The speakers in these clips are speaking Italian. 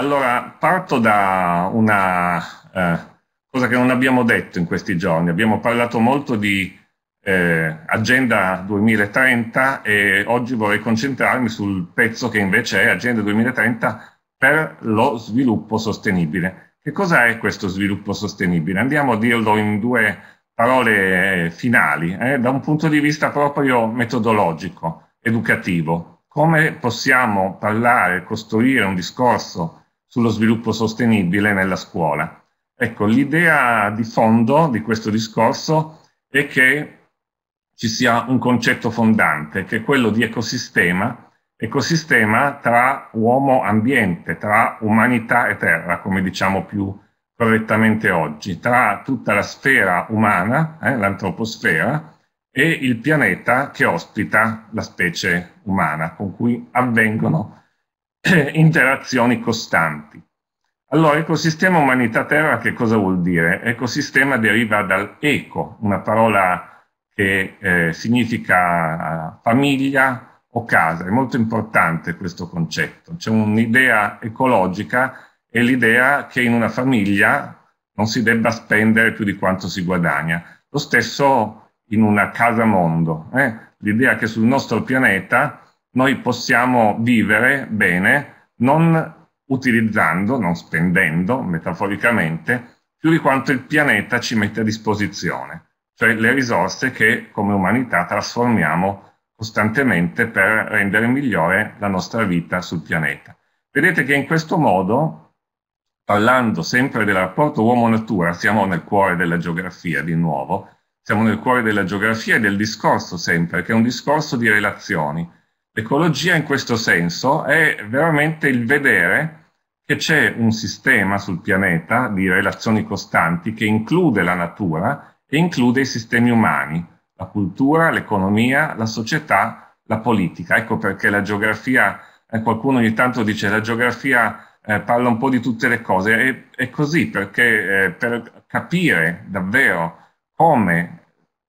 Allora, parto da una eh, cosa che non abbiamo detto in questi giorni. Abbiamo parlato molto di eh, Agenda 2030 e oggi vorrei concentrarmi sul pezzo che invece è Agenda 2030 per lo sviluppo sostenibile. Che cosa è questo sviluppo sostenibile? Andiamo a dirlo in due parole eh, finali, eh, da un punto di vista proprio metodologico, educativo. Come possiamo parlare, costruire un discorso sullo sviluppo sostenibile nella scuola. Ecco, l'idea di fondo di questo discorso è che ci sia un concetto fondante, che è quello di ecosistema, ecosistema tra uomo-ambiente, tra umanità e terra, come diciamo più correttamente oggi, tra tutta la sfera umana, eh, l'antroposfera, e il pianeta che ospita la specie umana, con cui avvengono interazioni costanti. Allora, ecosistema umanità terra che cosa vuol dire? Ecosistema deriva dal eco, una parola che eh, significa eh, famiglia o casa. È molto importante questo concetto. C'è un'idea ecologica e l'idea che in una famiglia non si debba spendere più di quanto si guadagna. Lo stesso in una casa mondo. Eh? L'idea che sul nostro pianeta noi possiamo vivere bene non utilizzando, non spendendo metaforicamente, più di quanto il pianeta ci mette a disposizione, cioè le risorse che come umanità trasformiamo costantemente per rendere migliore la nostra vita sul pianeta. Vedete che in questo modo, parlando sempre del rapporto uomo-natura, siamo nel cuore della geografia di nuovo, siamo nel cuore della geografia e del discorso sempre, che è un discorso di relazioni L'ecologia in questo senso è veramente il vedere che c'è un sistema sul pianeta di relazioni costanti che include la natura e include i sistemi umani, la cultura, l'economia, la società, la politica. Ecco perché la geografia, eh, qualcuno ogni tanto dice la geografia eh, parla un po' di tutte le cose, e, è così perché eh, per capire davvero come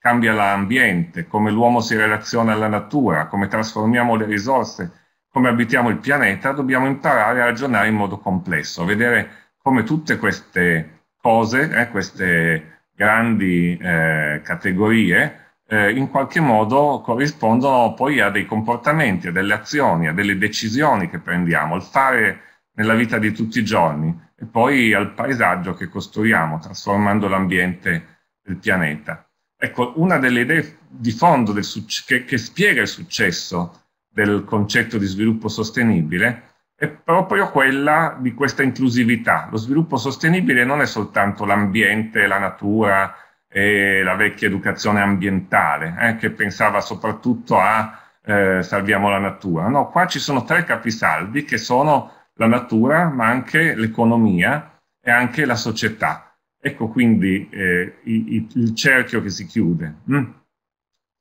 cambia l'ambiente, come l'uomo si relaziona alla natura, come trasformiamo le risorse, come abitiamo il pianeta, dobbiamo imparare a ragionare in modo complesso, vedere come tutte queste cose, eh, queste grandi eh, categorie, eh, in qualche modo corrispondono poi a dei comportamenti, a delle azioni, a delle decisioni che prendiamo, al fare nella vita di tutti i giorni e poi al paesaggio che costruiamo, trasformando l'ambiente del pianeta. Ecco, una delle idee di fondo che, che spiega il successo del concetto di sviluppo sostenibile è proprio quella di questa inclusività. Lo sviluppo sostenibile non è soltanto l'ambiente, la natura e la vecchia educazione ambientale, eh, che pensava soprattutto a eh, salviamo la natura. No, qua ci sono tre capisaldi che sono la natura, ma anche l'economia e anche la società. Ecco quindi eh, il, il, cerchio che si chiude. Mm.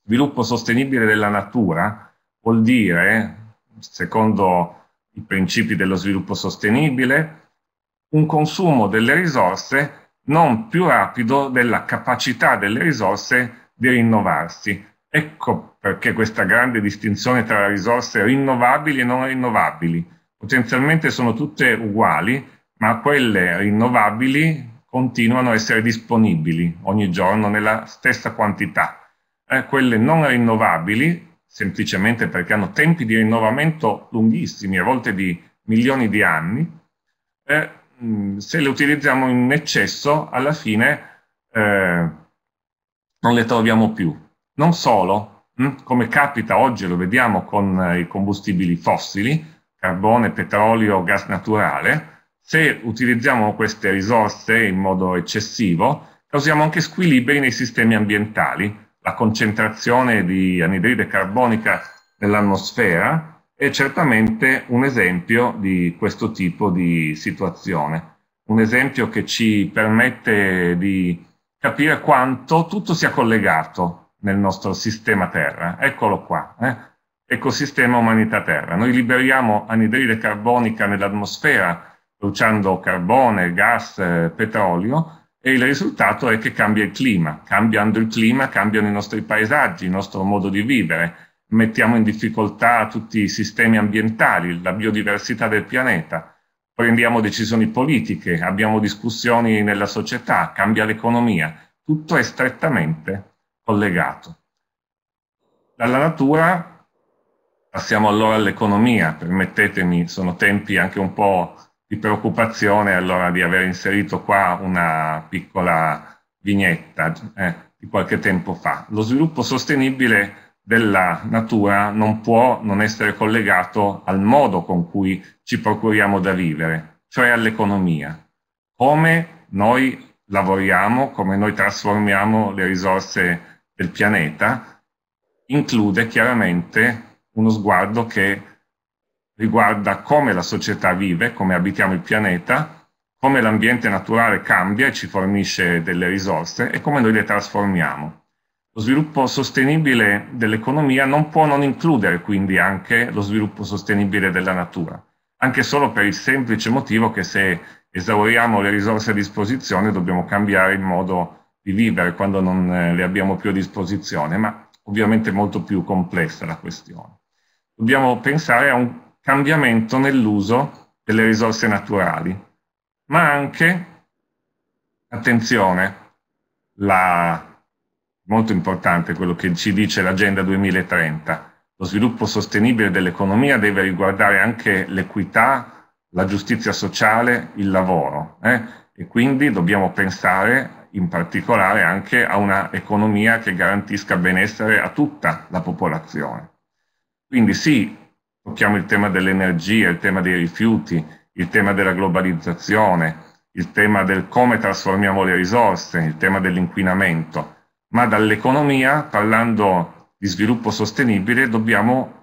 Sviluppo sostenibile della natura vuol dire, secondo i principi dello sviluppo sostenibile, un consumo delle risorse non più rapido della capacità delle risorse di rinnovarsi. Ecco perché questa grande distinzione tra risorse rinnovabili e non rinnovabili. Potenzialmente sono tutte uguali, ma quelle rinnovabili continuano a essere disponibili ogni giorno nella stessa quantità. Eh, quelle non rinnovabili, semplicemente perché hanno tempi di rinnovamento lunghissimi, a volte di milioni di anni, eh, mm, se le utilizziamo in eccesso, alla fine eh, non le troviamo più. Non solo, mh, mm, come capita oggi, lo vediamo con eh, i combustibili fossili, carbone, petrolio, gas naturale, se utilizziamo queste risorse in modo eccessivo, causiamo anche squilibri nei sistemi ambientali. La concentrazione di anidride carbonica nell'atmosfera è certamente un esempio di questo tipo di situazione. Un esempio che ci permette di capire quanto tutto sia collegato nel nostro sistema Terra. Eccolo qua, eh? ecosistema umanità Terra. Noi liberiamo anidride carbonica nell'atmosfera bruciando carbone, gas, eh, petrolio e il risultato è che cambia il clima. Cambiando il clima cambiano i nostri paesaggi, il nostro modo di vivere, mettiamo in difficoltà tutti i sistemi ambientali, la biodiversità del pianeta, prendiamo decisioni politiche, abbiamo discussioni nella società, cambia l'economia, tutto è strettamente collegato. Dalla natura passiamo allora all'economia, permettetemi, sono tempi anche un po' di preoccupazione allora di aver inserito qua una piccola vignetta eh, di qualche tempo fa. Lo sviluppo sostenibile della natura non può non essere collegato al modo con cui ci procuriamo da vivere, cioè all'economia. Come noi lavoriamo, come noi trasformiamo le risorse del pianeta, include chiaramente uno sguardo che riguarda come la società vive, come abitiamo il pianeta, come l'ambiente naturale cambia e ci fornisce delle risorse e come noi le trasformiamo. Lo sviluppo sostenibile dell'economia non può non includere quindi anche lo sviluppo sostenibile della natura, anche solo per il semplice motivo che se esauriamo le risorse a disposizione dobbiamo cambiare il modo di vivere quando non eh, le abbiamo più a disposizione, ma ovviamente è molto più complessa la questione. Dobbiamo pensare a un cambiamento nell'uso delle risorse naturali, ma anche, attenzione, la, molto importante quello che ci dice l'Agenda 2030, lo sviluppo sostenibile dell'economia deve riguardare anche l'equità, la giustizia sociale, il lavoro eh? e quindi dobbiamo pensare in particolare anche a una economia che garantisca benessere a tutta la popolazione. Quindi sì, tocchiamo il tema dell'energia, il tema dei rifiuti, il tema della globalizzazione, il tema del come trasformiamo le risorse, il tema dell'inquinamento, ma dall'economia, parlando di sviluppo sostenibile, dobbiamo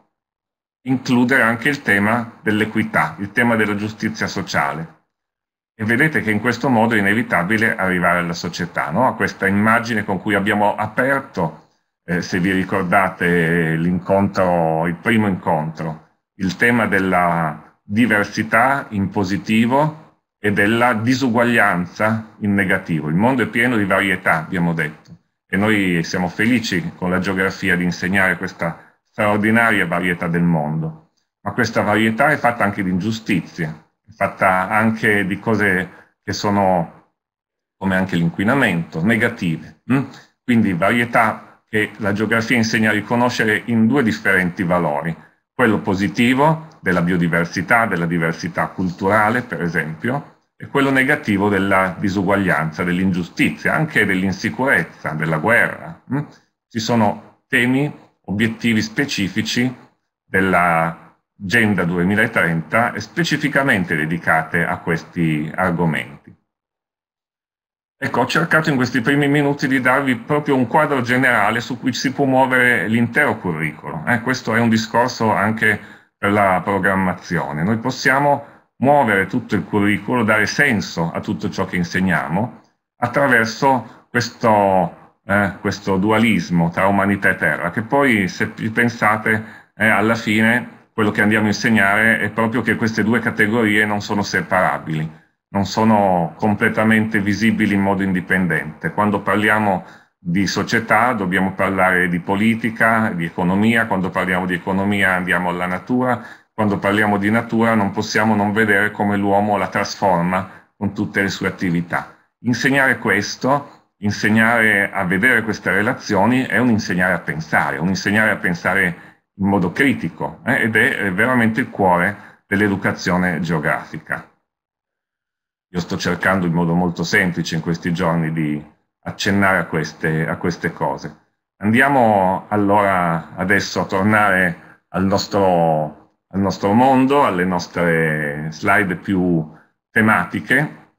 includere anche il tema dell'equità, il tema della giustizia sociale. E vedete che in questo modo è inevitabile arrivare alla società, no? a questa immagine con cui abbiamo aperto, eh, se vi ricordate, l'incontro, il primo incontro, il tema della diversità in positivo e della disuguaglianza in negativo. Il mondo è pieno di varietà, abbiamo detto, e noi siamo felici con la geografia di insegnare questa straordinaria varietà del mondo. Ma questa varietà è fatta anche di ingiustizie, è fatta anche di cose che sono, come anche l'inquinamento, negative. Hm? Quindi varietà che la geografia insegna a riconoscere in due differenti valori quello positivo della biodiversità, della diversità culturale per esempio, e quello negativo della disuguaglianza, dell'ingiustizia, anche dell'insicurezza, della guerra. Hm? Ci sono temi, obiettivi specifici dell'Agenda 2030 e specificamente dedicate a questi argomenti. Ecco, ho cercato in questi primi minuti di darvi proprio un quadro generale su cui si può muovere l'intero curriculum. Eh, questo è un discorso anche per la programmazione. Noi possiamo muovere tutto il curriculum, dare senso a tutto ciò che insegniamo attraverso questo, eh, questo dualismo tra umanità e terra, che poi se pensate eh, alla fine quello che andiamo a insegnare è proprio che queste due categorie non sono separabili non sono completamente visibili in modo indipendente. Quando parliamo di società dobbiamo parlare di politica, di economia, quando parliamo di economia andiamo alla natura, quando parliamo di natura non possiamo non vedere come l'uomo la trasforma con tutte le sue attività. Insegnare questo, insegnare a vedere queste relazioni è un insegnare a pensare, un insegnare a pensare in modo critico eh, ed è veramente il cuore dell'educazione geografica. Io sto cercando in modo molto semplice in questi giorni di accennare a queste, a queste cose. Andiamo allora adesso a tornare al nostro, al nostro mondo, alle nostre slide più tematiche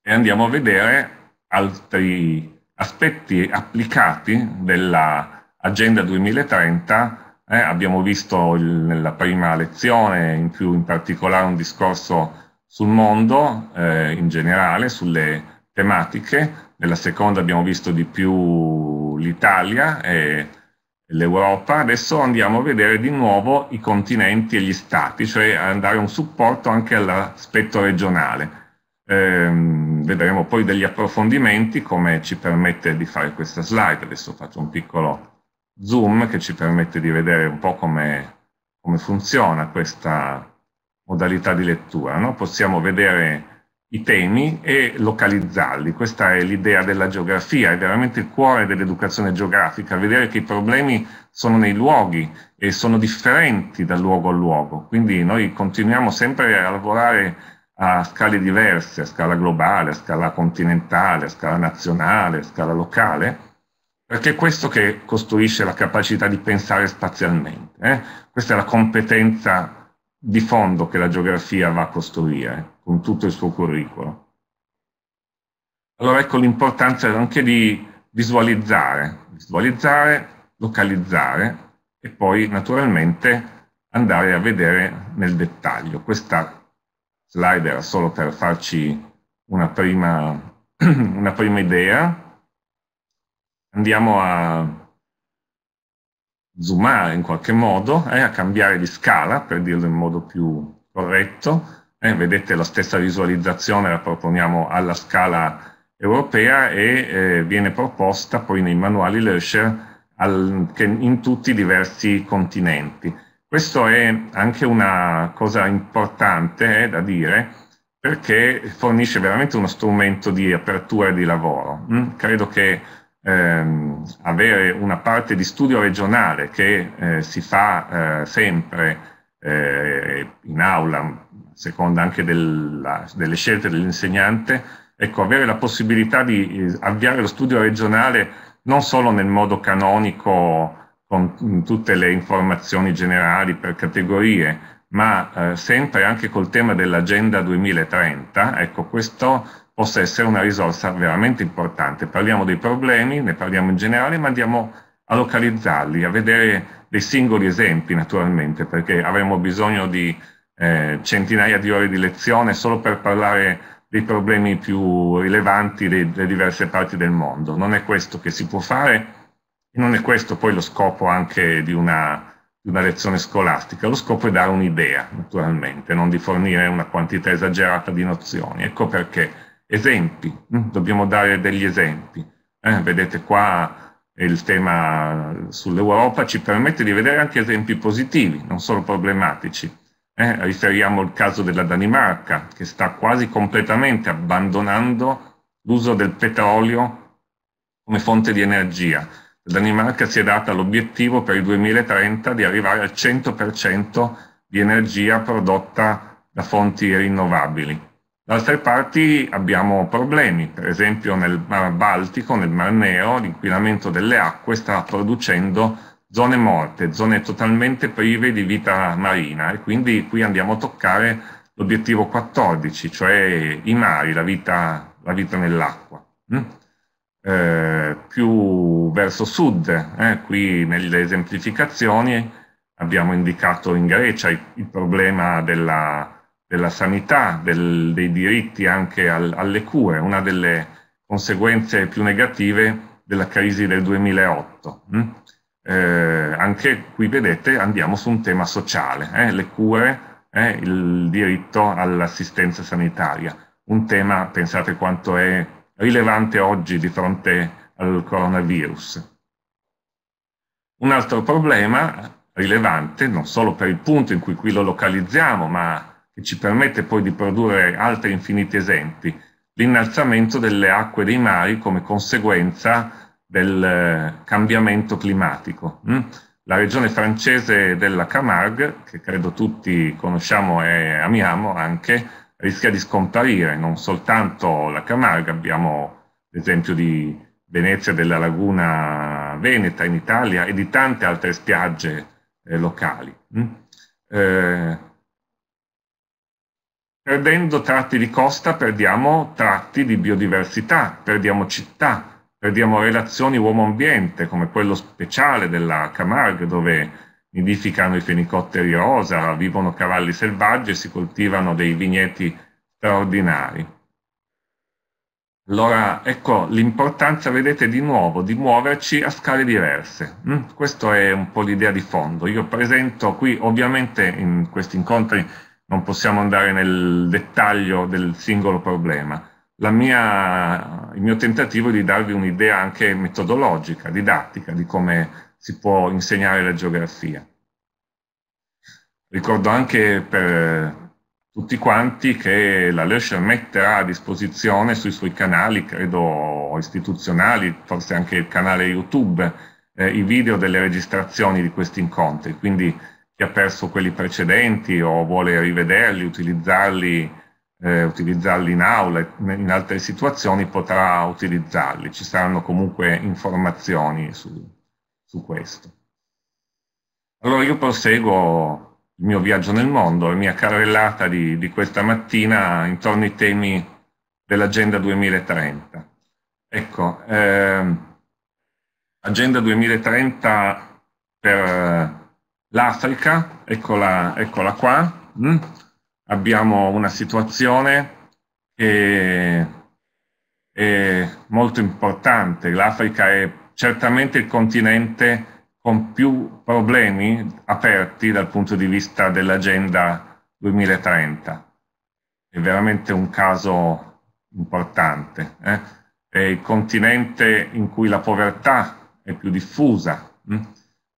e andiamo a vedere altri aspetti applicati dell'Agenda 2030. Eh, abbiamo visto il, nella prima lezione, in più in particolare un discorso sul mondo eh, in generale, sulle tematiche. Nella seconda abbiamo visto di più l'Italia e l'Europa. Adesso andiamo a vedere di nuovo i continenti e gli stati, cioè a dare un supporto anche all'aspetto regionale. Eh, vedremo poi degli approfondimenti come ci permette di fare questa slide. Adesso faccio un piccolo zoom che ci permette di vedere un po' come, come funziona questa, modalità di lettura, no? possiamo vedere i temi e localizzarli. Questa è l'idea della geografia, è veramente il cuore dell'educazione geografica, vedere che i problemi sono nei luoghi e sono differenti da luogo a luogo. Quindi noi continuiamo sempre a lavorare a scale diverse, a scala globale, a scala continentale, a scala nazionale, a scala locale, perché è questo che costruisce la capacità di pensare spazialmente. Eh? Questa è la competenza di fondo che la geografia va a costruire con tutto il suo curriculum. Allora ecco l'importanza anche di visualizzare, visualizzare, localizzare e poi naturalmente andare a vedere nel dettaglio. Questa slide era solo per farci una prima, una prima idea. Andiamo a zoomare in qualche modo, eh, a cambiare di scala, per dirlo in modo più corretto. Eh, vedete la stessa visualizzazione la proponiamo alla scala europea e eh, viene proposta poi nei manuali Löscher al, in tutti i diversi continenti. Questo è anche una cosa importante eh, da dire, perché fornisce veramente uno strumento di apertura e di lavoro. Mm? Credo che ehm, avere una parte di studio regionale che eh, si fa eh, sempre eh, in aula, a seconda anche della, delle scelte dell'insegnante, ecco, avere la possibilità di eh, avviare lo studio regionale non solo nel modo canonico con mm, tutte le informazioni generali per categorie, ma eh, sempre anche col tema dell'agenda 2030. Ecco, questo possa essere una risorsa veramente importante. Parliamo dei problemi, ne parliamo in generale, ma andiamo a localizzarli, a vedere dei singoli esempi naturalmente, perché avremo bisogno di eh, centinaia di ore di lezione solo per parlare dei problemi più rilevanti delle diverse parti del mondo. Non è questo che si può fare e non è questo poi lo scopo anche di una, di una lezione scolastica. Lo scopo è dare un'idea, naturalmente, non di fornire una quantità esagerata di nozioni. Ecco perché Esempi, mm, dobbiamo dare degli esempi. Eh, vedete qua il tema sull'Europa ci permette di vedere anche esempi positivi, non solo problematici. Eh, riferiamo il caso della Danimarca, che sta quasi completamente abbandonando l'uso del petrolio come fonte di energia. La Danimarca si è data l'obiettivo per il 2030 di arrivare al 100% di energia prodotta da fonti rinnovabili. Da altre parti abbiamo problemi, per esempio nel Mar Baltico, nel Mar Nero, l'inquinamento delle acque sta producendo zone morte, zone totalmente prive di vita marina e quindi qui andiamo a toccare l'obiettivo 14, cioè i mari, la vita, vita nell'acqua. Mm? Eh, più verso sud, eh, qui nelle esemplificazioni abbiamo indicato in Grecia il, il problema della della sanità, del, dei diritti anche al, alle cure, una delle conseguenze più negative della crisi del 2008. Mm? Eh, anche qui vedete andiamo su un tema sociale, eh? le cure, eh? il diritto all'assistenza sanitaria, un tema pensate quanto è rilevante oggi di fronte al coronavirus. Un altro problema rilevante, non solo per il punto in cui qui lo localizziamo, ma che ci permette poi di produrre altri infiniti esempi, l'innalzamento delle acque dei mari come conseguenza del eh, cambiamento climatico. Hm? La regione francese della Camargue, che credo tutti conosciamo e amiamo anche, rischia di scomparire, non soltanto la Camargue, abbiamo l'esempio di Venezia della laguna Veneta in Italia e di tante altre spiagge eh, locali. Hm? Eh, Perdendo tratti di costa perdiamo tratti di biodiversità, perdiamo città, perdiamo relazioni uomo-ambiente, come quello speciale della Camargue, dove nidificano i fenicotteri rosa, vivono cavalli selvaggi e si coltivano dei vigneti straordinari. Allora, ecco l'importanza, vedete di nuovo, di muoverci a scale diverse. Mm? Hm? Questa è un po' l'idea di fondo. Io presento qui, ovviamente in questi incontri non possiamo andare nel dettaglio del singolo problema. Mia, il mio tentativo è di darvi un'idea anche metodologica, didattica, di come si può insegnare la geografia. Ricordo anche per tutti quanti che la Lesher metterà a disposizione sui suoi canali, credo istituzionali, forse anche il canale YouTube, eh, i video delle registrazioni di questi incontri, quindi chi ha perso quelli precedenti o vuole rivederli, utilizzarli, eh, utilizzarli in aula, in altre situazioni potrà utilizzarli, ci saranno comunque informazioni su, su questo. Allora io proseguo il mio viaggio nel mondo, la mia carrellata di, di questa mattina intorno ai temi dell'Agenda 2030. Ecco, eh, Agenda 2030 per L'Africa, eccola, eccola qua, mm? abbiamo una situazione che è molto importante. L'Africa è certamente il continente con più problemi aperti dal punto di vista dell'agenda 2030. È veramente un caso importante. Eh? È il continente in cui la povertà è più diffusa. Hm?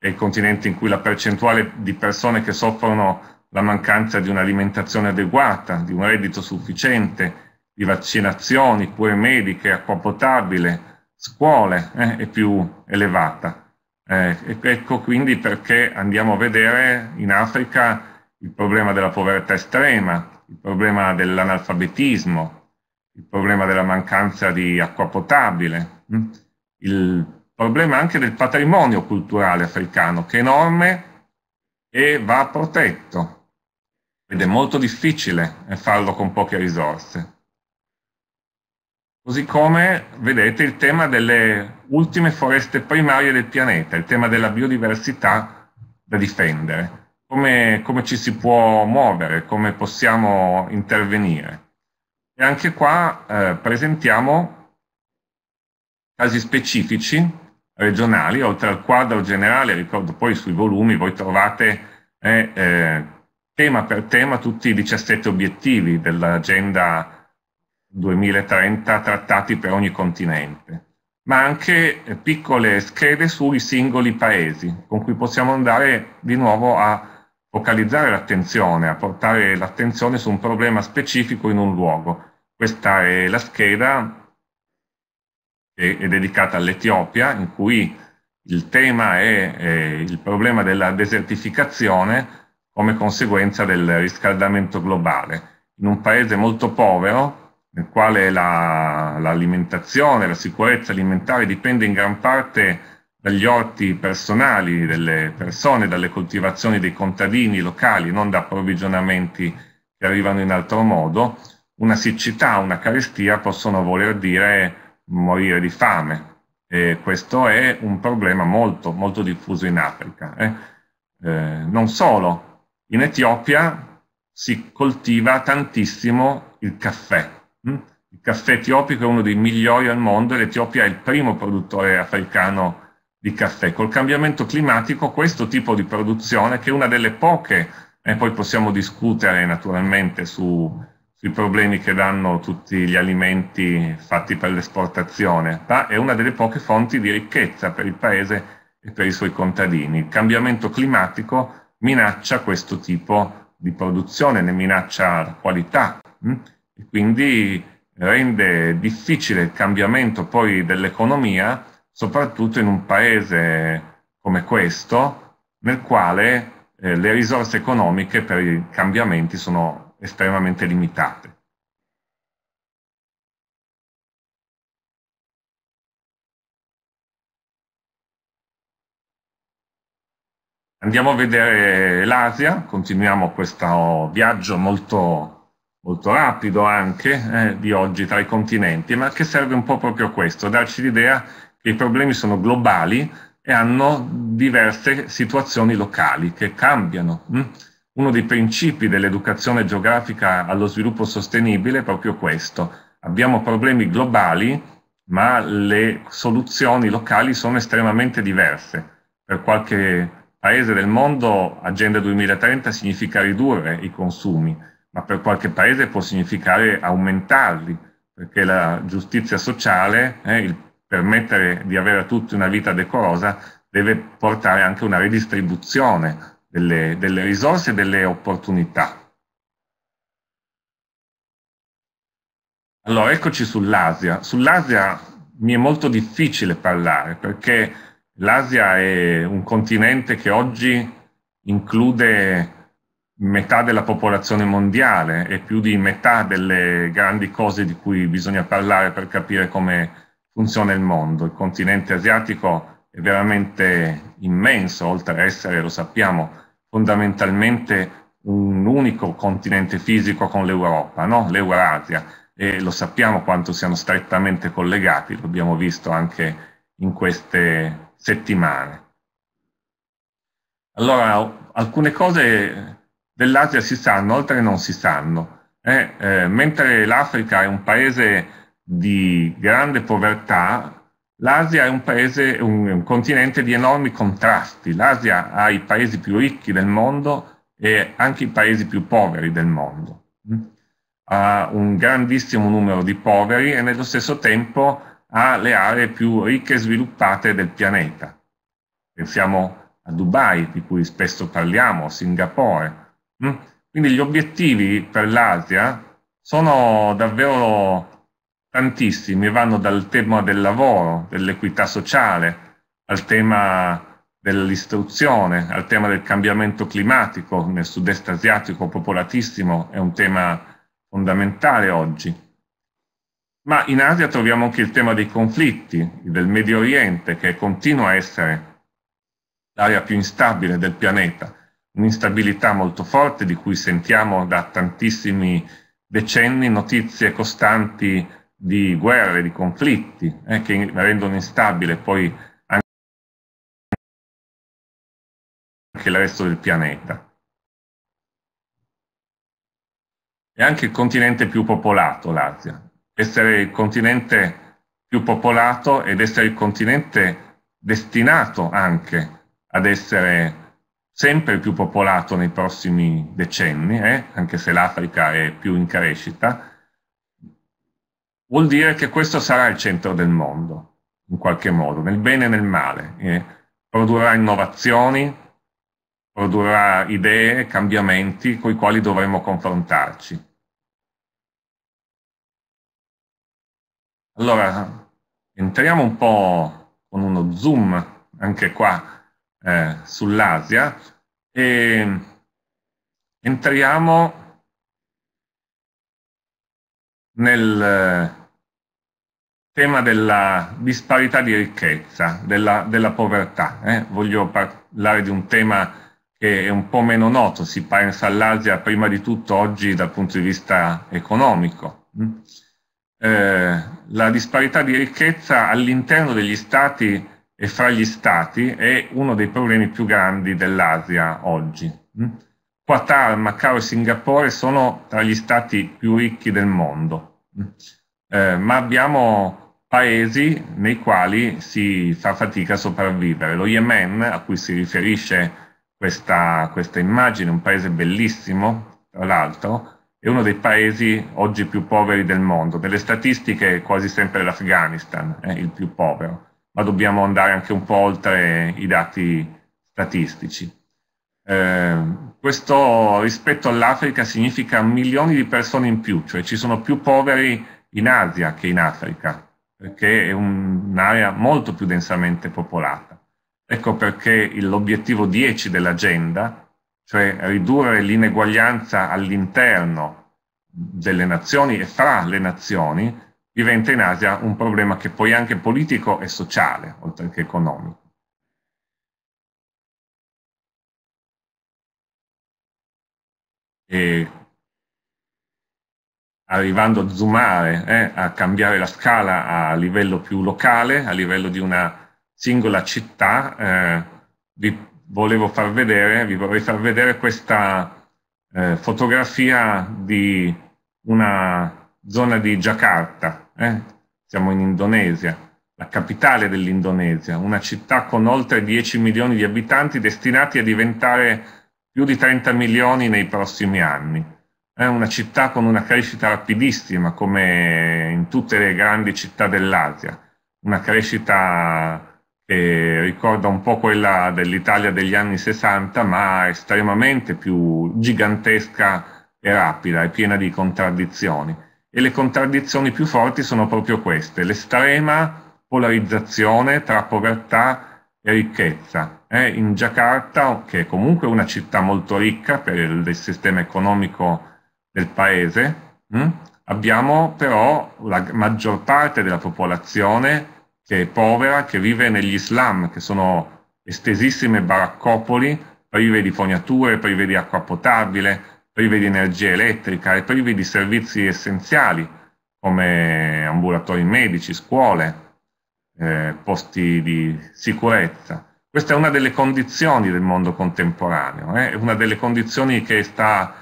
è il continente in cui la percentuale di persone che soffrono la mancanza di un'alimentazione adeguata, di un reddito sufficiente, di vaccinazioni, cure mediche, acqua potabile, scuole eh, è più elevata. Eh, ecco, ecco quindi perché andiamo a vedere in Africa il problema della povertà estrema, il problema dell'analfabetismo, il problema della mancanza di acqua potabile, hm? il problema anche del patrimonio culturale africano, che è enorme e va protetto. Ed è molto difficile farlo con poche risorse. Così come vedete il tema delle ultime foreste primarie del pianeta, il tema della biodiversità da difendere, come, come ci si può muovere, come possiamo intervenire. E anche qua eh, presentiamo casi specifici regionali, oltre al quadro generale, ricordo poi sui volumi, voi trovate eh, eh, tema per tema tutti i 17 obiettivi dell'agenda 2030 trattati per ogni continente, ma anche eh, piccole schede sui singoli paesi, con cui possiamo andare di nuovo a focalizzare l'attenzione, a portare l'attenzione su un problema specifico in un luogo. Questa è la scheda è, è dedicata all'Etiopia, in cui il tema è, è il problema della desertificazione come conseguenza del riscaldamento globale. In un paese molto povero, nel quale la, l'alimentazione, la sicurezza alimentare dipende in gran parte dagli orti personali delle persone, dalle coltivazioni dei contadini locali, non da approvvigionamenti che arrivano in altro modo, una siccità, una carestia possono voler dire morire di fame. E questo è un problema molto, molto diffuso in Africa. Eh? Eh, non solo, in Etiopia si coltiva tantissimo il caffè. Hm? Il caffè etiopico è uno dei migliori al mondo e l'Etiopia è il primo produttore africano di caffè. Col cambiamento climatico questo tipo di produzione, che è una delle poche, e eh, poi possiamo discutere naturalmente su, sui problemi che danno tutti gli alimenti fatti per l'esportazione, ma è una delle poche fonti di ricchezza per il paese e per i suoi contadini. Il cambiamento climatico minaccia questo tipo di produzione, ne minaccia la qualità mh? Hm? e quindi rende difficile il cambiamento poi dell'economia, soprattutto in un paese come questo, nel quale eh, le risorse economiche per i cambiamenti sono estremamente limitate. Andiamo a vedere l'Asia, continuiamo questo viaggio molto, molto rapido anche eh, di oggi tra i continenti, ma che serve un po' proprio questo, darci l'idea che i problemi sono globali e hanno diverse situazioni locali che cambiano. Hm? Uno dei principi dell'educazione geografica allo sviluppo sostenibile è proprio questo. Abbiamo problemi globali, ma le soluzioni locali sono estremamente diverse. Per qualche paese del mondo Agenda 2030 significa ridurre i consumi, ma per qualche paese può significare aumentarli, perché la giustizia sociale, eh, il permettere di avere a tutti una vita decorosa, deve portare anche una redistribuzione delle, delle risorse e delle opportunità. Allora, eccoci sull'Asia. Sull'Asia mi è molto difficile parlare perché l'Asia è un continente che oggi include metà della popolazione mondiale e più di metà delle grandi cose di cui bisogna parlare per capire come funziona il mondo. Il continente asiatico è veramente immenso, oltre ad essere, lo sappiamo, fondamentalmente un unico continente fisico con l'Europa, no? l'Eurasia, e lo sappiamo quanto siano strettamente collegati, l'abbiamo visto anche in queste settimane. Allora, alcune cose dell'Asia si sanno, altre non si sanno. Eh? Eh, mentre l'Africa è un paese di grande povertà, L'Asia è un paese, un, un continente di enormi contrasti. L'Asia ha i paesi più ricchi del mondo e anche i paesi più poveri del mondo. Ha un grandissimo numero di poveri e nello stesso tempo ha le aree più ricche e sviluppate del pianeta. Pensiamo a Dubai, di cui spesso parliamo, a Singapore. Mm? Quindi gli obiettivi per l'Asia sono davvero tantissimi, vanno dal tema del lavoro, dell'equità sociale, al tema dell'istruzione, al tema del cambiamento climatico nel sud-est asiatico popolatissimo, è un tema fondamentale oggi. Ma in Asia troviamo anche il tema dei conflitti, del Medio Oriente, che continua a essere l'area più instabile del pianeta, un'instabilità molto forte di cui sentiamo da tantissimi decenni notizie costanti di guerre, di conflitti, eh, che rendono instabile poi anche il resto del pianeta. È anche il continente più popolato, l'Asia. Essere il continente più popolato ed essere il continente destinato anche ad essere sempre più popolato nei prossimi decenni, eh? anche se l'Africa è più in crescita, vuol dire che questo sarà il centro del mondo, in qualche modo, nel bene e nel male. Eh, produrrà innovazioni, produrrà idee, cambiamenti con i quali dovremo confrontarci. Allora, entriamo un po' con uno zoom anche qua eh, sull'Asia e entriamo nel, eh, tema della disparità di ricchezza, della, della povertà. Eh? Voglio parlare di un tema che è un po' meno noto, si pensa all'Asia prima di tutto oggi dal punto di vista economico. Mm. Eh, la disparità di ricchezza all'interno degli stati e fra gli stati è uno dei problemi più grandi dell'Asia oggi. Mm. Qatar, Macao e Singapore sono tra gli stati più ricchi del mondo. Mm. Eh, ma abbiamo paesi nei quali si fa fatica a sopravvivere. Lo Yemen, a cui si riferisce questa, questa immagine, un paese bellissimo, tra l'altro, è uno dei paesi oggi più poveri del mondo. Nelle statistiche è quasi sempre l'Afghanistan è il più povero, ma dobbiamo andare anche un po' oltre i dati statistici. Eh, questo rispetto all'Africa significa milioni di persone in più, cioè ci sono più poveri in Asia che in Africa perché è un'area molto più densamente popolata. Ecco perché l'obiettivo 10 dell'agenda, cioè ridurre l'ineguaglianza all'interno delle nazioni e fra le nazioni, diventa in Asia un problema che poi è anche politico e sociale, oltre che economico. E arrivando a zoomare, eh, a cambiare la scala a livello più locale, a livello di una singola città, eh, vi volevo far vedere, vi vorrei far vedere questa eh, fotografia di una zona di Jakarta, eh. siamo in Indonesia, la capitale dell'Indonesia, una città con oltre 10 milioni di abitanti destinati a diventare più di 30 milioni nei prossimi anni è una città con una crescita rapidissima, come in tutte le grandi città dell'Asia, una crescita che ricorda un po' quella dell'Italia degli anni 60, ma estremamente più gigantesca e rapida e piena di contraddizioni. E le contraddizioni più forti sono proprio queste, l'estrema polarizzazione tra povertà e ricchezza, eh, in Giacarta, che è comunque una città molto ricca per il sistema economico del paese, mh? Mm, abbiamo però la maggior parte della popolazione che è povera, che vive negli slam, che sono estesissime baraccopoli prive di fognature, prive di acqua potabile, prive di energia elettrica e prive di servizi essenziali come ambulatori medici, scuole, eh, posti di sicurezza. Questa è una delle condizioni del mondo contemporaneo, eh, è eh? una delle condizioni che sta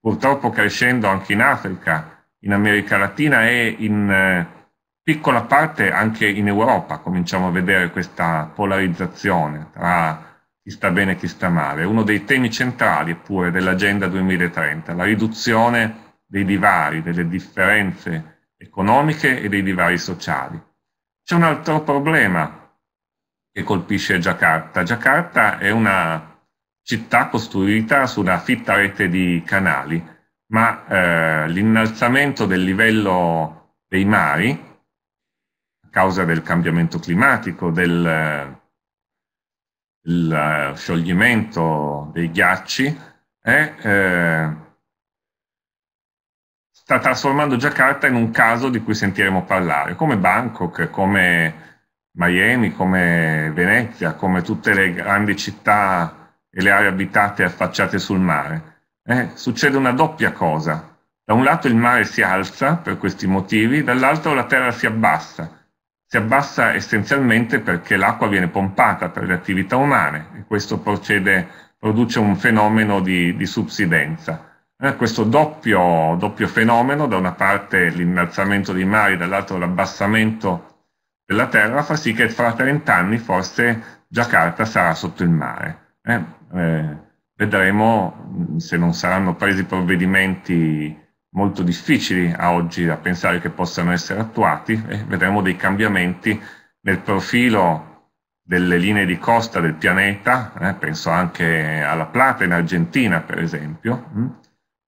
purtroppo crescendo anche in Africa, in America Latina e in eh, piccola parte anche in Europa cominciamo a vedere questa polarizzazione tra chi sta bene e chi sta male. Uno dei temi centrali pure dell'Agenda 2030, la riduzione dei divari, delle differenze economiche e dei divari sociali. C'è un altro problema che colpisce Giacarta. Giacarta è una città costruita su una fitta rete di canali, ma eh, l'innalzamento del livello dei mari, a causa del cambiamento climatico, del, del eh, scioglimento dei ghiacci, è, eh, sta trasformando Giacarta in un caso di cui sentiremo parlare, come Bangkok, come Miami, come Venezia, come tutte le grandi città e le aree abitate affacciate sul mare, eh, succede una doppia cosa. Da un lato il mare si alza per questi motivi, dall'altro la terra si abbassa. Si abbassa essenzialmente perché l'acqua viene pompata per le attività umane e questo procede, produce un fenomeno di, di subsidenza. Eh, questo doppio, doppio fenomeno, da una parte l'innalzamento dei mari, dall'altro l'abbassamento della terra, fa sì che fra 30 anni forse Giacarta sarà sotto il mare. Eh? eh, vedremo mm, se non saranno presi provvedimenti molto difficili a oggi da pensare che possano essere attuati e eh, vedremo dei cambiamenti nel profilo delle linee di costa del pianeta, eh, penso anche alla Plata in Argentina per esempio, mm,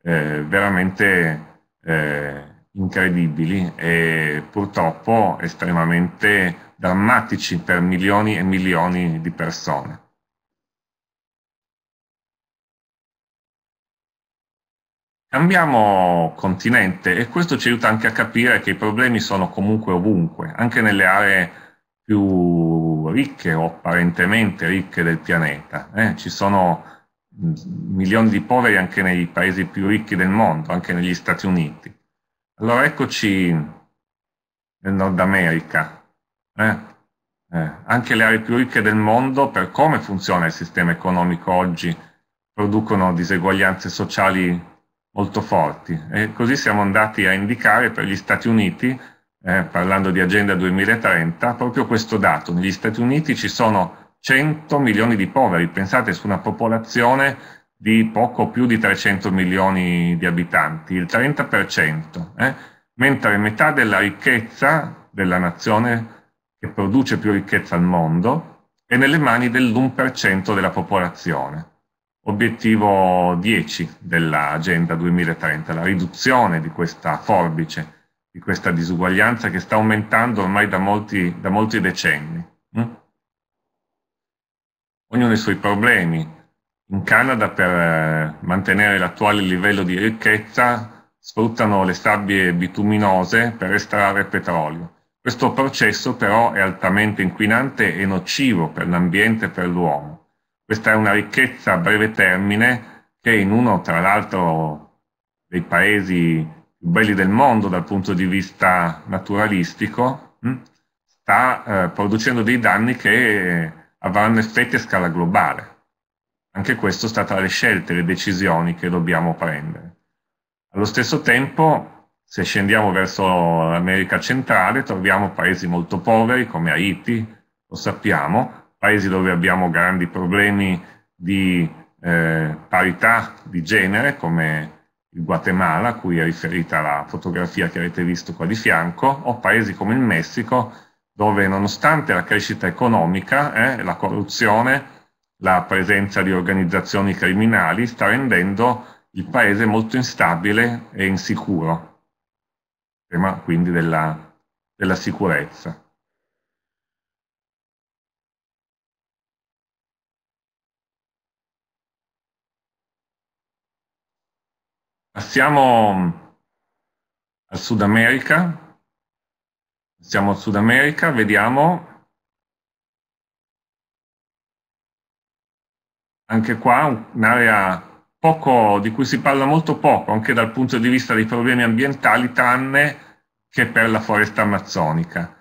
eh, veramente eh, incredibili e purtroppo estremamente drammatici per milioni e milioni di persone. Cambiamo continente e questo ci aiuta anche a capire che i problemi sono comunque ovunque, anche nelle aree più ricche o apparentemente ricche del pianeta. Eh? Ci sono mm, milioni di poveri anche nei paesi più ricchi del mondo, anche negli Stati Uniti. Allora eccoci nel Nord America. Eh? Eh, anche le aree più ricche del mondo, per come funziona il sistema economico oggi, producono diseguaglianze sociali molto forti e così siamo andati a indicare per gli Stati Uniti, eh, parlando di Agenda 2030, proprio questo dato. Negli Stati Uniti ci sono 100 milioni di poveri, pensate su una popolazione di poco più di 300 milioni di abitanti, il 30%, eh? mentre metà della ricchezza della nazione che produce più ricchezza al mondo è nelle mani dell'1% della popolazione. Obiettivo 10 dell'Agenda 2030, la riduzione di questa forbice, di questa disuguaglianza che sta aumentando ormai da molti, da molti decenni. Mm? Ognuno dei suoi problemi. In Canada per eh, mantenere l'attuale livello di ricchezza sfruttano le sabbie bituminose per estrarre petrolio. Questo processo però è altamente inquinante e nocivo per l'ambiente e per l'uomo. Questa è una ricchezza a breve termine che in uno, tra l'altro, dei paesi più belli del mondo dal punto di vista naturalistico, hm, sta eh, producendo dei danni che avranno effetti a scala globale. Anche questo sta tra le scelte, le decisioni che dobbiamo prendere. Allo stesso tempo, se scendiamo verso l'America centrale, troviamo paesi molto poveri come Haiti, lo sappiamo, paesi dove abbiamo grandi problemi di eh, parità di genere, come il Guatemala, a cui è riferita la fotografia che avete visto qua di fianco, o paesi come il Messico, dove nonostante la crescita economica, eh, la corruzione, la presenza di organizzazioni criminali sta rendendo il paese molto instabile e insicuro, tema quindi della, della sicurezza. Passiamo al Sud America. Passiamo al Sud America, vediamo. Anche qua un'area di cui si parla molto poco, anche dal punto di vista dei problemi ambientali, tranne che per la foresta amazzonica.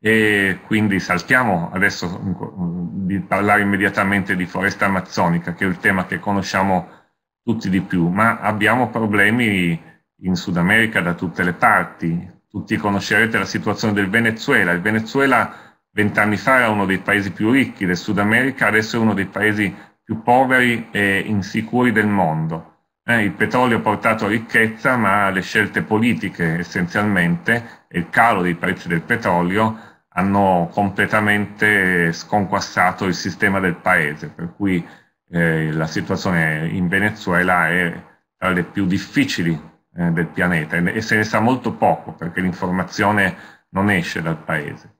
E quindi saltiamo adesso mm, di parlare immediatamente di foresta amazzonica, che è il tema che conosciamo tutti di più, ma abbiamo problemi in Sud America da tutte le parti. Tutti conoscerete la situazione del Venezuela. Il Venezuela vent'anni fa era uno dei paesi più ricchi del Sud America, adesso è uno dei paesi più poveri e insicuri del mondo. Eh, il petrolio ha portato ricchezza, ma le scelte politiche essenzialmente e il calo dei prezzi del petrolio hanno completamente sconquassato il sistema del paese, per cui eh, la situazione in Venezuela è tra le più difficili eh, del pianeta e se ne sa molto poco perché l'informazione non esce dal paese.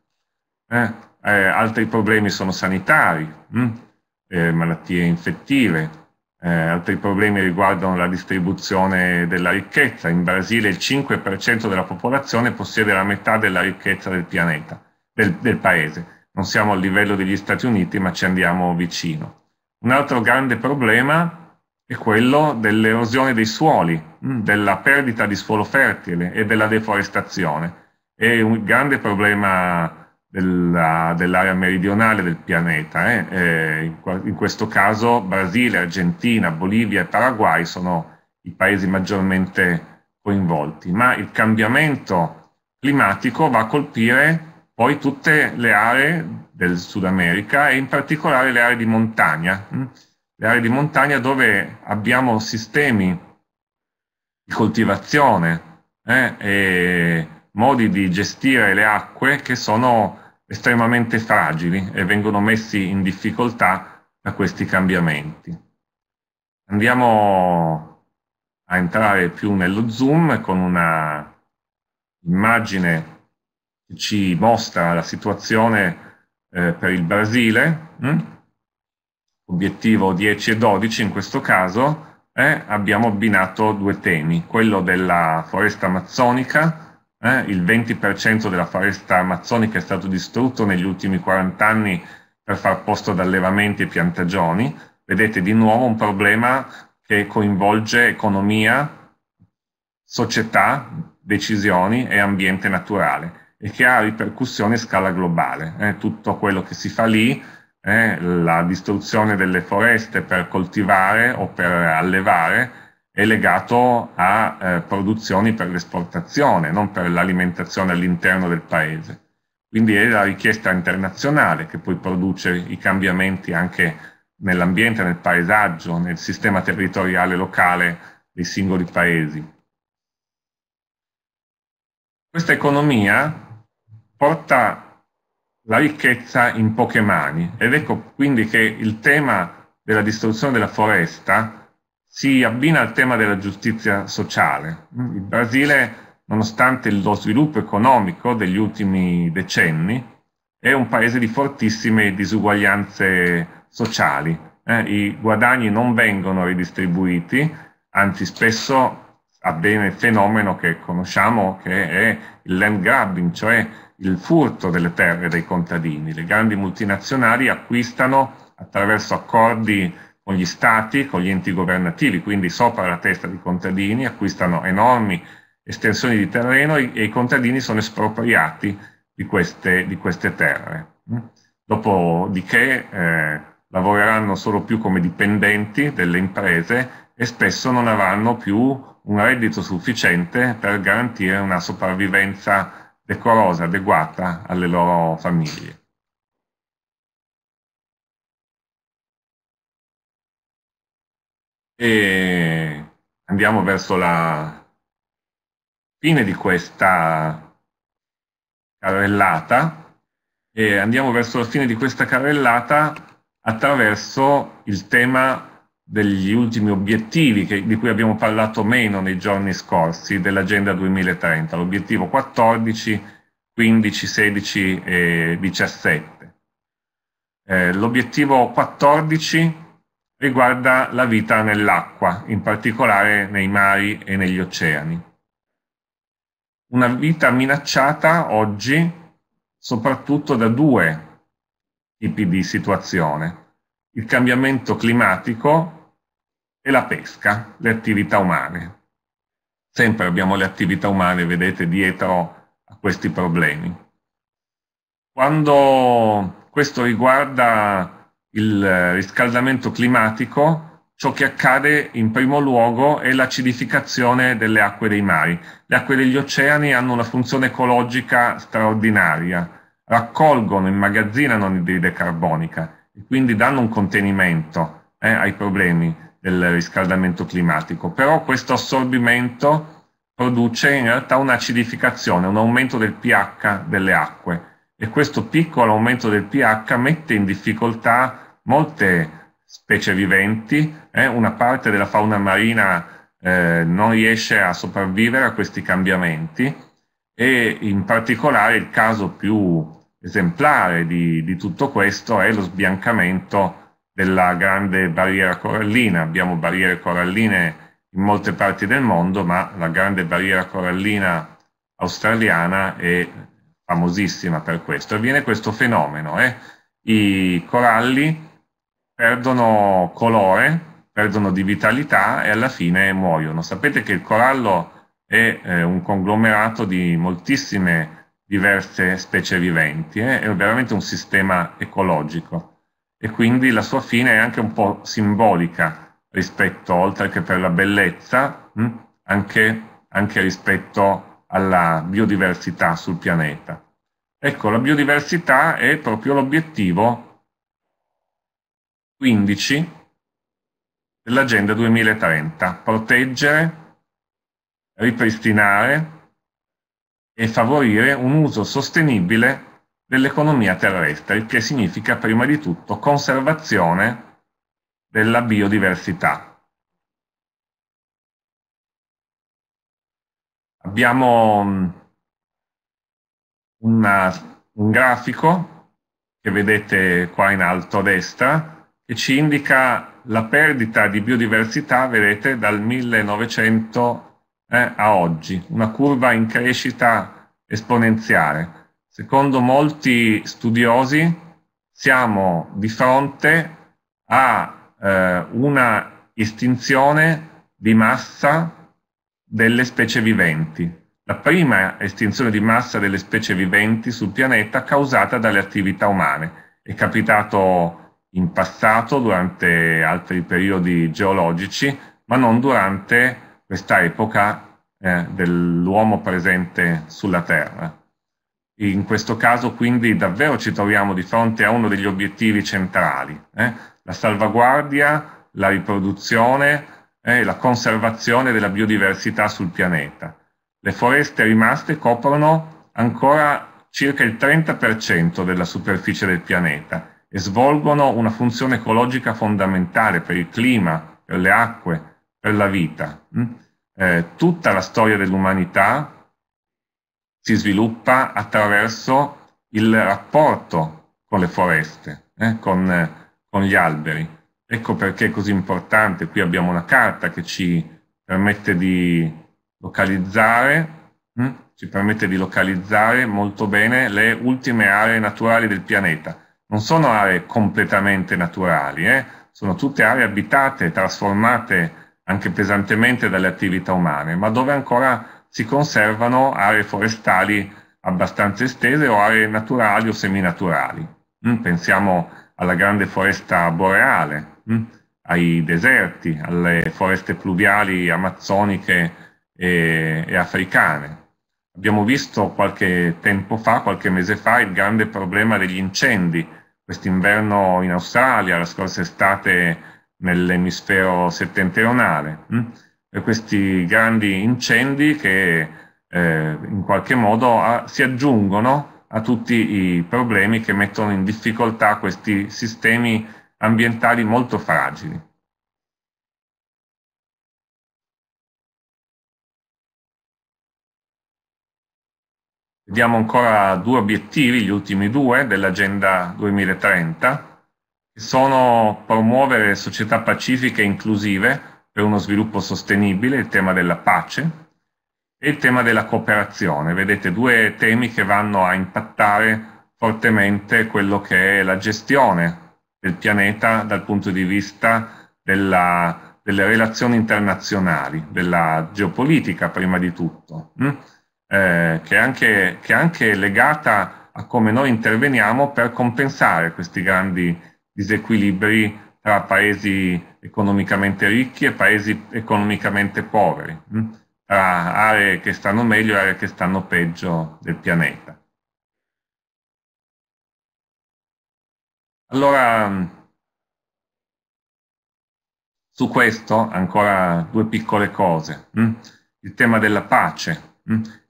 Eh, eh altri problemi sono sanitari, mh, hm? eh, malattie infettive, eh, altri problemi riguardano la distribuzione della ricchezza. In Brasile il 5% della popolazione possiede la metà della ricchezza del pianeta, del, del paese. Non siamo al livello degli Stati Uniti, ma ci andiamo vicino. Un altro grande problema è quello dell'erosione dei suoli, mm, della perdita di suolo fertile e della deforestazione. È un grande problema dell'area meridionale del pianeta. Eh, eh in, in questo caso Brasile, Argentina, Bolivia e Paraguay sono i paesi maggiormente coinvolti, ma il cambiamento climatico va a colpire poi tutte le aree del Sud America e in particolare le aree di montagna, hm? le aree di montagna dove abbiamo sistemi di coltivazione eh, e modi di gestire le acque che sono estremamente fragili e vengono messi in difficoltà da questi cambiamenti. Andiamo a entrare più nello zoom con una immagine che ci mostra la situazione eh, per il Brasile, mh? Mm? obiettivo 10 e 12 in questo caso, eh, abbiamo abbinato due temi, quello della foresta amazzonica, eh, il 20% della foresta amazzonica è stato distrutto negli ultimi 40 anni per far posto ad allevamenti e piantagioni, vedete di nuovo un problema che coinvolge economia, società, decisioni e ambiente naturale e che ha ripercussioni a scala globale. Eh, tutto quello che si fa lì, eh, la distruzione delle foreste per coltivare o per allevare, è legato a eh, produzioni per l'esportazione, non per l'alimentazione all'interno del paese. Quindi è la richiesta internazionale che poi produce i cambiamenti anche nell'ambiente, nel paesaggio, nel sistema territoriale locale dei singoli paesi. Questa economia porta la ricchezza in poche mani ed ecco quindi che il tema della distruzione della foresta si abbina al tema della giustizia sociale. Il Brasile, nonostante lo sviluppo economico degli ultimi decenni, è un paese di fortissime disuguaglianze sociali. Eh, I guadagni non vengono ridistribuiti, anzi spesso a bene fenomeno che conosciamo che è il land grabbing, cioè il furto delle terre dei contadini. Le grandi multinazionali acquistano attraverso accordi con gli stati, con gli enti governativi, quindi sopra la testa dei contadini, acquistano enormi estensioni di terreno e, e i contadini sono espropriati di queste, di queste terre. Dopodiché eh, lavoreranno solo più come dipendenti delle imprese e spesso non avranno più un reddito sufficiente per garantire una sopravvivenza decorosa, adeguata alle loro famiglie. E andiamo verso la fine di questa carrellata e andiamo verso la fine di questa carrellata attraverso il tema degli ultimi obiettivi che, di cui abbiamo parlato meno nei giorni scorsi dell'Agenda 2030, l'obiettivo 14, 15, 16 e 17. Eh, l'obiettivo 14 riguarda la vita nell'acqua, in particolare nei mari e negli oceani. Una vita minacciata oggi soprattutto da due tipi di situazione. Il cambiamento climatico e la pesca, le attività umane. Sempre abbiamo le attività umane, vedete, dietro a questi problemi. Quando questo riguarda il riscaldamento climatico, ciò che accade in primo luogo è l'acidificazione delle acque dei mari. Le acque degli oceani hanno una funzione ecologica straordinaria, raccolgono, immagazzinano anidride carbonica e quindi danno un contenimento eh, ai problemi del riscaldamento climatico, però questo assorbimento produce in realtà un'acidificazione, un aumento del pH delle acque e questo piccolo aumento del pH mette in difficoltà molte specie viventi, eh? una parte della fauna marina eh, non riesce a sopravvivere a questi cambiamenti e in particolare il caso più esemplare di, di tutto questo è lo sbiancamento della grande barriera corallina. Abbiamo barriere coralline in molte parti del mondo, ma la grande barriera corallina australiana è famosissima per questo. Avviene questo fenomeno, eh? i coralli perdono colore, perdono di vitalità e alla fine muoiono. Sapete che il corallo è eh, un conglomerato di moltissime diverse specie viventi, eh? è veramente un sistema ecologico e quindi la sua fine è anche un po' simbolica rispetto, oltre che per la bellezza, hm, anche, anche rispetto alla biodiversità sul pianeta. Ecco, la biodiversità è proprio l'obiettivo 15 dell'Agenda 2030, proteggere, ripristinare e favorire un uso sostenibile dell'economia terrestre, il che significa prima di tutto conservazione della biodiversità. Abbiamo mm, una, un grafico che vedete qua in alto a destra che ci indica la perdita di biodiversità, vedete, dal 1900 eh, a oggi, una curva in crescita esponenziale secondo molti studiosi, siamo di fronte a eh, una estinzione di massa delle specie viventi. La prima estinzione di massa delle specie viventi sul pianeta causata dalle attività umane. È capitato in passato durante altri periodi geologici, ma non durante questa epoca eh, dell'uomo presente sulla Terra. In questo caso quindi davvero ci troviamo di fronte a uno degli obiettivi centrali, eh? la salvaguardia, la riproduzione e eh, la conservazione della biodiversità sul pianeta. Le foreste rimaste coprono ancora circa il 30% della superficie del pianeta e svolgono una funzione ecologica fondamentale per il clima, per le acque, per la vita. Hm? Eh, tutta la storia dell'umanità si sviluppa attraverso il rapporto con le foreste, eh, con, con gli alberi. Ecco perché è così importante, qui abbiamo una carta che ci permette di localizzare, hm, ci permette di localizzare molto bene le ultime aree naturali del pianeta. Non sono aree completamente naturali, eh, sono tutte aree abitate, trasformate anche pesantemente dalle attività umane, ma dove ancora si conservano aree forestali abbastanza estese o aree naturali o seminaturali. Mm, pensiamo alla grande foresta boreale, mm, ai deserti, alle foreste pluviali amazzoniche e, e africane. Abbiamo visto qualche tempo fa, qualche mese fa, il grande problema degli incendi, quest'inverno in Australia, la scorsa estate nell'emisfero settentrionale. Mm questi grandi incendi che eh, in qualche modo a, si aggiungono a tutti i problemi che mettono in difficoltà questi sistemi ambientali molto fragili. Vediamo ancora due obiettivi, gli ultimi due dell'Agenda 2030, che sono promuovere società pacifiche e inclusive per uno sviluppo sostenibile, il tema della pace e il tema della cooperazione. Vedete due temi che vanno a impattare fortemente quello che è la gestione del pianeta dal punto di vista della, delle relazioni internazionali, della geopolitica prima di tutto, hm? eh, che, è anche, che è anche legata a come noi interveniamo per compensare questi grandi disequilibri tra paesi economicamente ricchi e paesi economicamente poveri, mm? tra aree che stanno meglio e aree che stanno peggio del pianeta. Allora, mm, su questo ancora due piccole cose. Mm? Il tema della pace.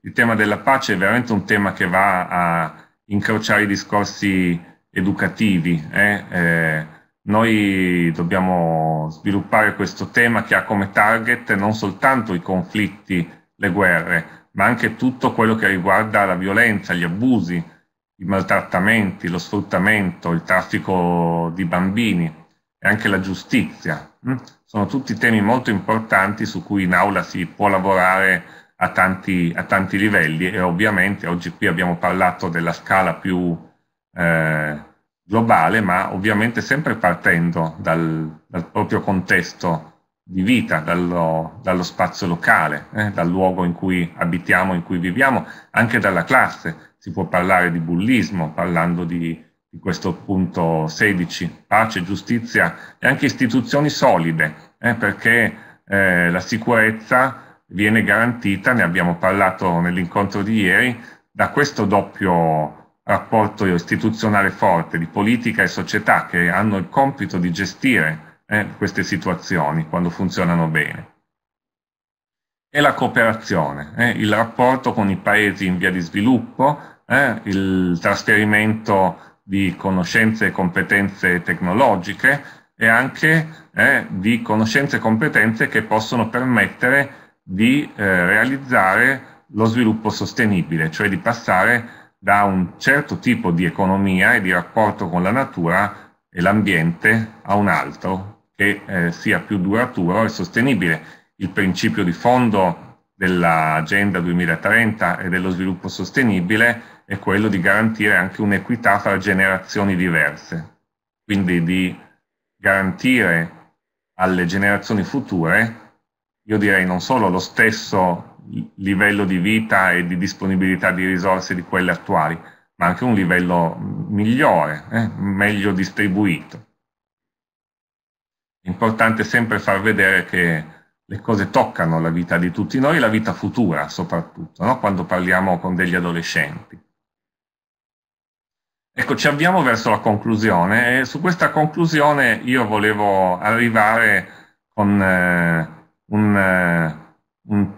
Il tema della pace è veramente un tema che va a incrociare i discorsi educativi. Eh? Eh, noi dobbiamo sviluppare questo tema che ha come target non soltanto i conflitti, le guerre, ma anche tutto quello che riguarda la violenza, gli abusi, i maltrattamenti, lo sfruttamento, il traffico di bambini e anche la giustizia. Mm? Sono tutti temi molto importanti su cui in aula si può lavorare a tanti, a tanti livelli e ovviamente oggi qui abbiamo parlato della scala più eh, globale, ma ovviamente sempre partendo dal, dal proprio contesto di vita, dallo, dallo spazio locale, eh, dal luogo in cui abitiamo, in cui viviamo, anche dalla classe. Si può parlare di bullismo parlando di, di questo punto 16, pace, giustizia e anche istituzioni solide, eh, perché eh, la sicurezza viene garantita, ne abbiamo parlato nell'incontro di ieri, da questo doppio rapporto istituzionale forte di politica e società che hanno il compito di gestire eh, queste situazioni quando funzionano bene. E la cooperazione, eh, il rapporto con i paesi in via di sviluppo, eh, il trasferimento di conoscenze e competenze tecnologiche e anche eh, di conoscenze e competenze che possono permettere di eh, realizzare lo sviluppo sostenibile, cioè di passare da un certo tipo di economia e di rapporto con la natura e l'ambiente a un altro che eh, sia più duraturo e sostenibile. Il principio di fondo dell'Agenda 2030 e dello sviluppo sostenibile è quello di garantire anche un'equità fra generazioni diverse, quindi di garantire alle generazioni future, io direi non solo lo stesso livello di vita e di disponibilità di risorse di quelle attuali, ma anche un livello migliore, eh, meglio distribuito. importante sempre far vedere che le cose toccano la vita di tutti noi, la vita futura soprattutto, no? quando parliamo con degli adolescenti. Ecco, ci avviamo verso la conclusione e su questa conclusione io volevo arrivare con eh, un, eh, un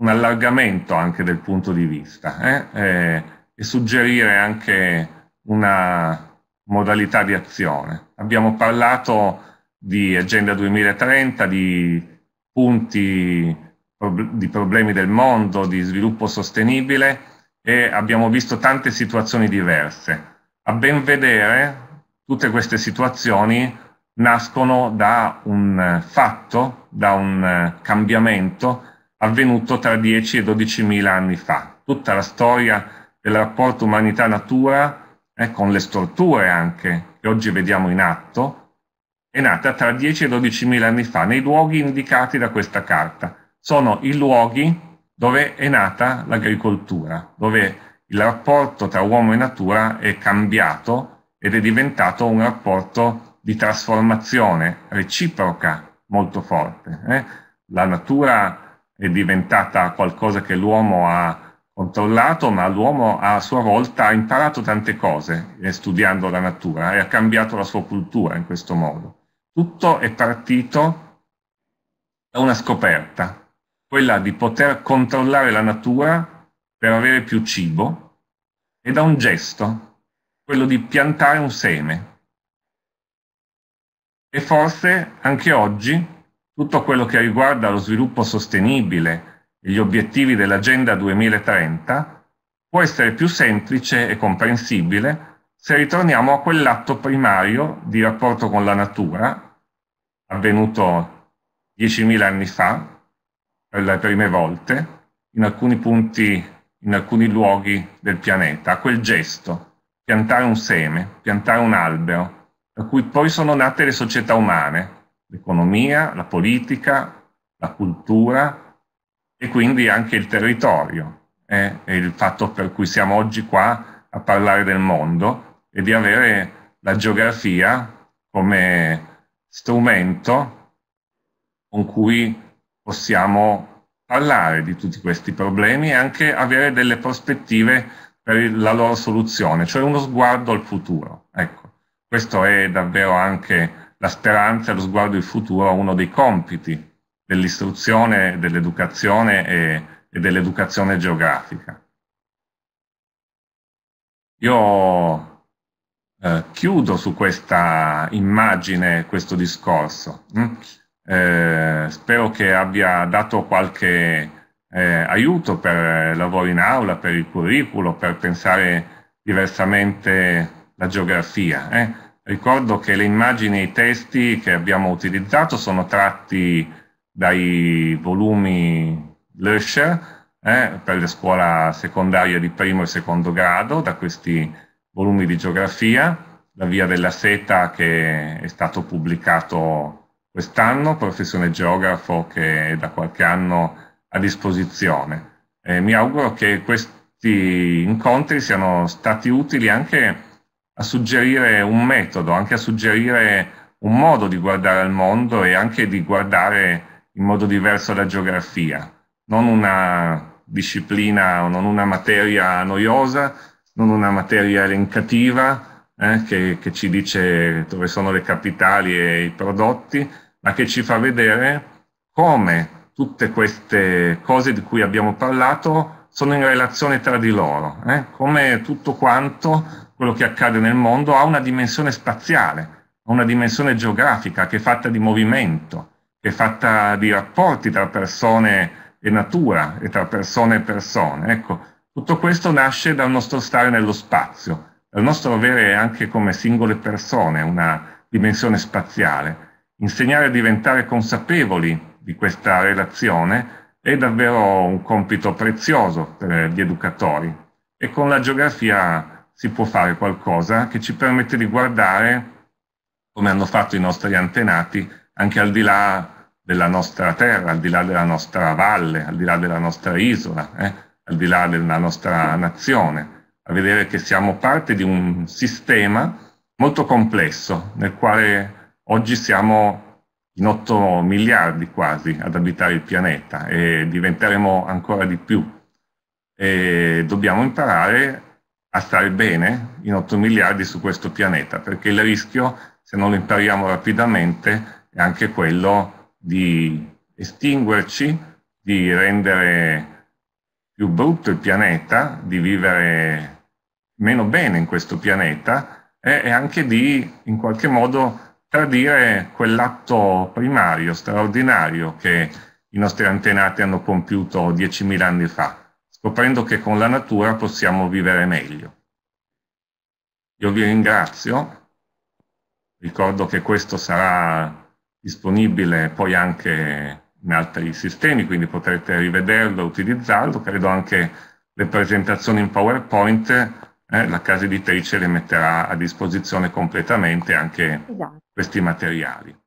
un allargamento anche del punto di vista eh? Eh, e suggerire anche una modalità di azione. Abbiamo parlato di Agenda 2030, di punti di problemi del mondo, di sviluppo sostenibile e abbiamo visto tante situazioni diverse. A ben vedere, tutte queste situazioni nascono da un fatto, da un eh, cambiamento avvenuto tra 10 e 12 mila anni fa. Tutta la storia del rapporto umanità-natura, eh, con le storture anche che oggi vediamo in atto, è nata tra 10 e 12 mila anni fa nei luoghi indicati da questa carta. Sono i luoghi dove è nata l'agricoltura, dove il rapporto tra uomo e natura è cambiato ed è diventato un rapporto di trasformazione reciproca molto forte. Eh? La natura è diventata qualcosa che l'uomo ha controllato, ma l'uomo a sua volta ha imparato tante cose eh, studiando la natura e ha cambiato la sua cultura in questo modo. Tutto è partito da una scoperta, quella di poter controllare la natura per avere più cibo e da un gesto, quello di piantare un seme. E forse anche oggi tutto quello che riguarda lo sviluppo sostenibile e gli obiettivi dell'Agenda 2030 può essere più semplice e comprensibile se ritorniamo a quell'atto primario di rapporto con la natura, avvenuto 10.000 anni fa, per le prime volte, in alcuni punti, in alcuni luoghi del pianeta, a quel gesto, piantare un seme, piantare un albero, da cui poi sono nate le società umane, l'economia, la politica, la cultura e quindi anche il territorio. Eh? È il fatto per cui siamo oggi qua a parlare del mondo e di avere la geografia come strumento con cui possiamo parlare di tutti questi problemi e anche avere delle prospettive per la loro soluzione, cioè uno sguardo al futuro. Ecco, questo è davvero anche la speranza e lo sguardo di futuro uno dei compiti dell'istruzione, dell'educazione e, e dell'educazione geografica. Io eh, chiudo su questa immagine questo discorso. Mm? Eh, spero che abbia dato qualche eh, aiuto per il lavoro in aula, per il curriculum, per pensare diversamente la geografia. Eh? Ricordo che le immagini e i testi che abbiamo utilizzato sono tratti dai volumi Löscher eh, per la scuola secondaria di primo e secondo grado, da questi volumi di geografia, La via della seta che è stato pubblicato quest'anno, Professione Geografo che è da qualche anno a disposizione. Eh, mi auguro che questi incontri siano stati utili anche a suggerire un metodo, anche a suggerire un modo di guardare al mondo e anche di guardare in modo diverso la geografia, non una disciplina non una materia noiosa, non una materia elencativa eh, che, che ci dice dove sono le capitali e i prodotti, ma che ci fa vedere come tutte queste cose di cui abbiamo parlato sono in relazione tra di loro, eh? come tutto quanto quello che accade nel mondo ha una dimensione spaziale, ha una dimensione geografica che è fatta di movimento, che è fatta di rapporti tra persone e natura e tra persone e persone. Ecco, tutto questo nasce dal nostro stare nello spazio, dal nostro avere anche come singole persone una dimensione spaziale. Insegnare a diventare consapevoli di questa relazione è davvero un compito prezioso per gli educatori e con la geografia si può fare qualcosa che ci permette di guardare, come hanno fatto i nostri antenati, anche al di là della nostra terra, al di là della nostra valle, al di là della nostra isola, eh, al di là della nostra nazione, a vedere che siamo parte di un sistema molto complesso nel quale oggi siamo in 8 miliardi quasi ad abitare il pianeta e diventeremo ancora di più. E dobbiamo imparare a stare bene in 8 miliardi su questo pianeta, perché il rischio, se non lo impariamo rapidamente, è anche quello di estinguerci, di rendere più brutto il pianeta, di vivere meno bene in questo pianeta e, anche di in qualche modo tradire quell'atto primario, straordinario che i nostri antenati hanno compiuto 10.000 anni fa scoprendo che con la natura possiamo vivere meglio. Io vi ringrazio, ricordo che questo sarà disponibile poi anche in altri sistemi, quindi potrete rivederlo, utilizzarlo, credo anche le presentazioni in PowerPoint eh, la casa editrice le metterà a disposizione completamente anche esatto. questi materiali.